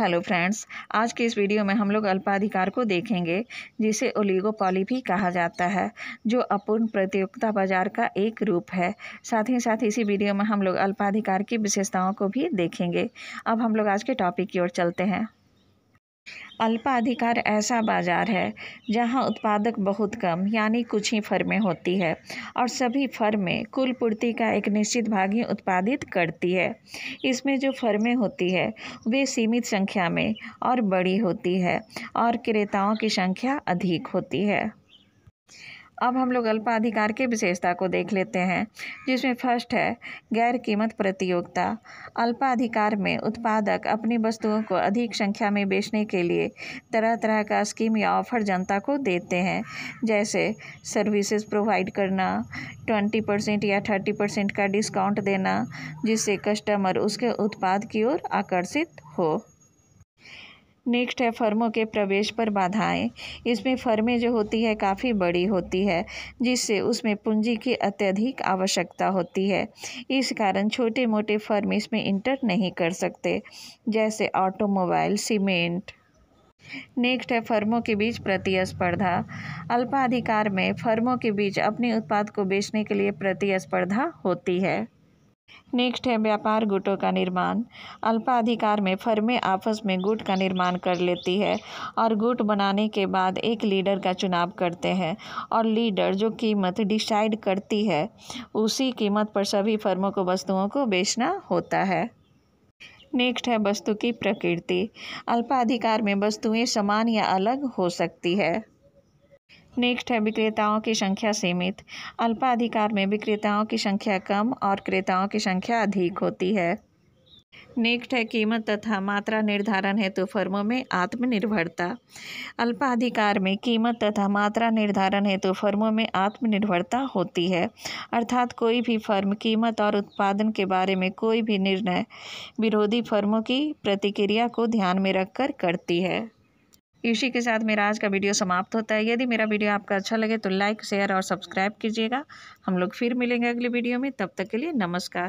hello friends आज के इस वीडियो में हम लोग अल्पाधिकार को देखेंगे जिसे ओलिगोपॉली भी कहा जाता है जो अपूर्ण प्रतियोगिता बाजार का एक रूप है साथ ही साथ इसी वीडियो में हम लोग अल्पाधिकार की विशेषताओं को भी देखेंगे अब हम लोग आज के टॉपिक की ओर चलते हैं अल्पाधिकार ऐसा बाज़ार है जहां उत्पादक बहुत कम यानी कुछ ही फर्में होती है और सभी फर्में कुल पूर्ति का एक निश्चित भाग ही उत्पादित करती है इसमें जो फर्में होती है वे सीमित संख्या में और बड़ी होती है और क्रेताओं की संख्या अधिक होती है अब हम लोग अल्पाधिकार की विशेषता को देख लेते हैं जिसमें फर्स्ट है गैर कीमत प्रतियोगिता अल्पाधिकार में उत्पादक अपनी वस्तुओं को अधिक संख्या में बेचने के लिए तरह तरह का स्कीम या ऑफर जनता को देते हैं जैसे सर्विसेज प्रोवाइड करना ट्वेंटी परसेंट या थर्टी परसेंट का डिस्काउंट देना जिससे कस्टमर उसके उत्पाद की ओर आकर्षित हो नेक्स्ट है फर्मों के प्रवेश पर बाधाएं इसमें फर्में जो होती है काफ़ी बड़ी होती है जिससे उसमें पूंजी की अत्यधिक आवश्यकता होती है इस कारण छोटे मोटे फर्म इसमें इंटर नहीं कर सकते जैसे ऑटोमोबाइल सीमेंट नेक्स्ट है फर्मों के बीच प्रतिस्पर्धा अल्पाधिकार में फर्मों के बीच अपने उत्पाद को बेचने के लिए प्रतिस्पर्धा होती है नेक्स्ट है व्यापार गुटों का निर्माण अल्पाधिकार में फर्में आपस में गुट का निर्माण कर लेती है और गुट बनाने के बाद एक लीडर का चुनाव करते हैं और लीडर जो कीमत डिसाइड करती है उसी कीमत पर सभी फर्मों को वस्तुओं को बेचना होता है नेक्स्ट है वस्तु की प्रकृति अल्पाधिकार में वस्तुएं समान या अलग हो सकती है नेक्स्ट है विक्रेताओं की संख्या सीमित अल्पाधिकार में विक्रेताओं की संख्या कम और क्रेताओं की संख्या अधिक होती है नेक्स्ट है कीमत तथा मात्रा निर्धारण हेतु फर्मों में आत्मनिर्भरता अल्पाधिकार में कीमत तथा मात्रा निर्धारण हेतु फर्मों में आत्मनिर्भरता होती है अर्थात कोई भी फर्म कीमत और उत्पादन के बारे में कोई भी निर्णय विरोधी फर्मों की प्रतिक्रिया को ध्यान में रखकर करती है इसी के साथ मेरा आज का वीडियो समाप्त होता है यदि मेरा वीडियो आपका अच्छा लगे तो लाइक शेयर और सब्सक्राइब कीजिएगा हम लोग फिर मिलेंगे अगले वीडियो में तब तक के लिए नमस्कार